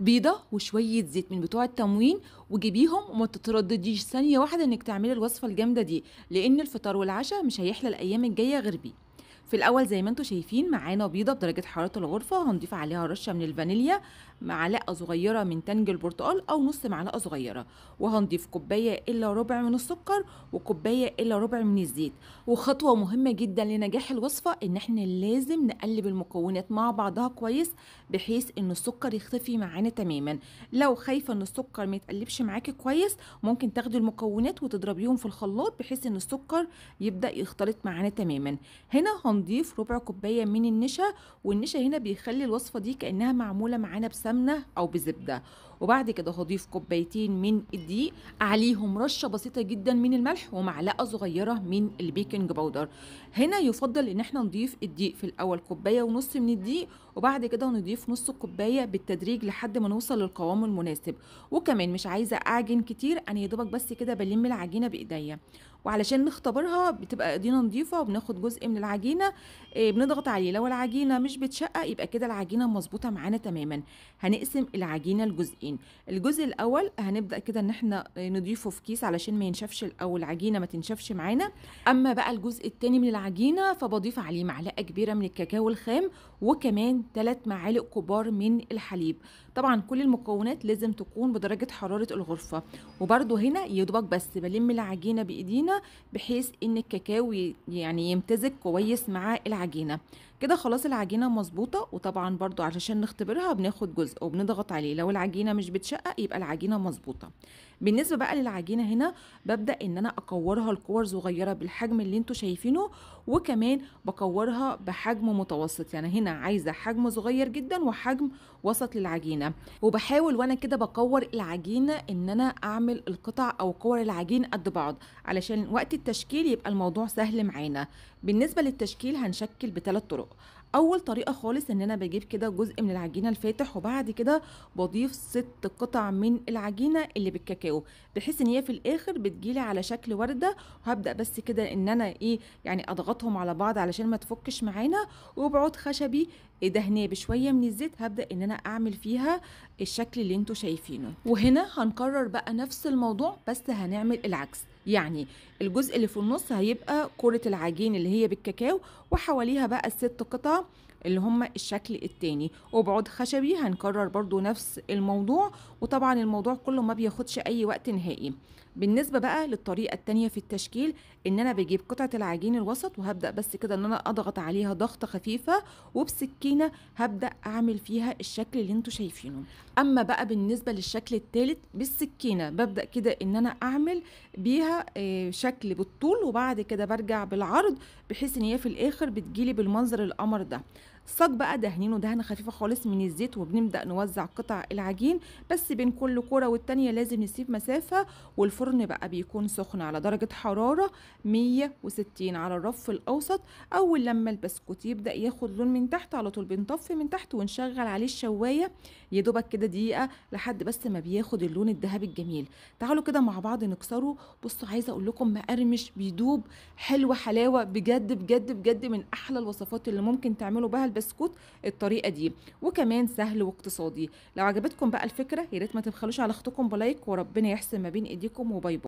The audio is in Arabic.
بيضه وشويه زيت من بتوع التموين وجيبيهم وما تتردديش ثانيه واحده انك تعملي الوصفه الجامده دي لان الفطار والعشاء مش هيحلى الايام الجايه غير بيه في الاول زي ما انتم شايفين معانا بيضه بدرجه حراره الغرفه هنضيف عليها رشه من الفانيليا معلقه صغيره من تنج البرتقال او نص معلقه صغيره وهنضيف كوبايه الا ربع من السكر وكوبايه الا ربع من الزيت وخطوه مهمه جدا لنجاح الوصفه ان احنا لازم نقلب المكونات مع بعضها كويس بحيث ان السكر يختفي معانا تماما لو خايفه ان السكر ما يتقلبش معاكي كويس ممكن تاخدي المكونات وتضربيهم في الخلاط بحيث ان السكر يبدا يختلط معانا تماما هنا هن هنضيف ربع كوبايه من النشا والنشا هنا بيخلي الوصفه دي كانها معموله معانا بسمنه او بزبده وبعد كده هضيف كوبايتين من الدقيق عليهم رشه بسيطه جدا من الملح ومعلقه صغيره من البيكنج باودر هنا يفضل ان احنا نضيف الدقيق في الاول كوبايه ونص من الدقيق وبعد كده نضيف نص كوبايه بالتدريج لحد ما نوصل للقوام المناسب وكمان مش عايزه اعجن كتير انا يا دوبك بس كده بلم العجينه بايديا وعلشان نختبرها بتبقى ايدينا نضيفه وبناخد جزء من العجينه آه، بنضغط عليه لو العجينه مش بتشقق يبقى كده العجينه مظبوطه معانا تماما هنقسم العجينه لجزئين الجزء الاول هنبدا كده ان احنا آه، نضيفه في كيس علشان ما ينشفش او العجينه ما تنشفش معانا اما بقى الجزء الثاني من العجينه فبضيف عليه معلقه كبيره من الكاكاو الخام وكمان 3 معالق كبار من الحليب طبعا كل المكونات لازم تكون بدرجه حراره الغرفه وبرده هنا يدوبك بس بلم العجينه بايدينا بحيث ان الكاكاو يعني يمتزج كويس مع معاه العجينه كده خلاص العجينه مظبوطه وطبعا برضو علشان نختبرها بناخد جزء وبنضغط عليه لو العجينه مش بتشقق يبقى العجينه مظبوطه بالنسبه بقى للعجينه هنا ببدا ان انا اكورها لكور صغيره بالحجم اللي انتوا شايفينه وكمان بكورها بحجم متوسط يعني هنا عايزه حجم صغير جدا وحجم وسط للعجينه وبحاول وانا كده بكور العجينه ان انا اعمل القطع او كور العجين قد بعض علشان وقت التشكيل يبقى الموضوع سهل معانا بالنسبه للتشكيل هنشكل بثلاث طرق اول طريقه خالص ان انا بجيب كده جزء من العجينه الفاتح وبعد كده بضيف ست قطع من العجينه اللي بالكاكاو بحيث ان هي في الاخر بتجيلي على شكل ورده وهبدا بس كده ان انا ايه يعني اضغطهم على بعض علشان ما تفكش معانا وبعود خشبي دهناه بشويه من الزيت هبدا ان انا اعمل فيها الشكل اللي انتوا شايفينه وهنا هنكرر بقى نفس الموضوع بس هنعمل العكس يعني الجزء اللي في النص هيبقى كرة العجين اللي هي بالكاكاو وحواليها بقى الست قطع اللي هم الشكل التاني وبعد خشبي هنكرر برضو نفس الموضوع وطبعا الموضوع كله ما بياخدش اي وقت نهائي بالنسبة بقى للطريقة التانية في التشكيل ان انا بجيب قطعة العجين الوسط وهبدأ بس كده ان انا اضغط عليها ضغطة خفيفة وبسكينة هبدأ اعمل فيها الشكل اللي انتوا شايفينه اما بقى بالنسبة للشكل التالت بالسكينة ببدأ كده ان انا اعمل بيها آه، شكل بالطول وبعد كده برجع بالعرض بحيث ان هي في الاخر بتجيلي بالمنظر القمر ده الصاج بقى دهنينه دهنه خفيفه خالص من الزيت وبنبدا نوزع قطع العجين بس بين كل كوره والتانيه لازم نسيب مسافه والفرن بقى بيكون سخن على درجه حراره 160 على الرف الاوسط اول لما البسكوت يبدا ياخد لون من تحت على طول بنطفي من تحت ونشغل عليه الشوايه يا دوبك كده دقيقه لحد بس ما بياخد اللون الذهبي الجميل تعالوا كده مع بعض نكسره بصوا عايزه اقول لكم مقرمش بيدوب حلو حلاوه بجد بجد بجد من احلى الوصفات اللي ممكن تعملوا بها البسكوت الطريقه دي وكمان سهل واقتصادي لو عجبتكم بقى الفكره يا ريت ما تبخلوش على اختكم بلايك وربنا يحسن ما بين ايديكم وباي باي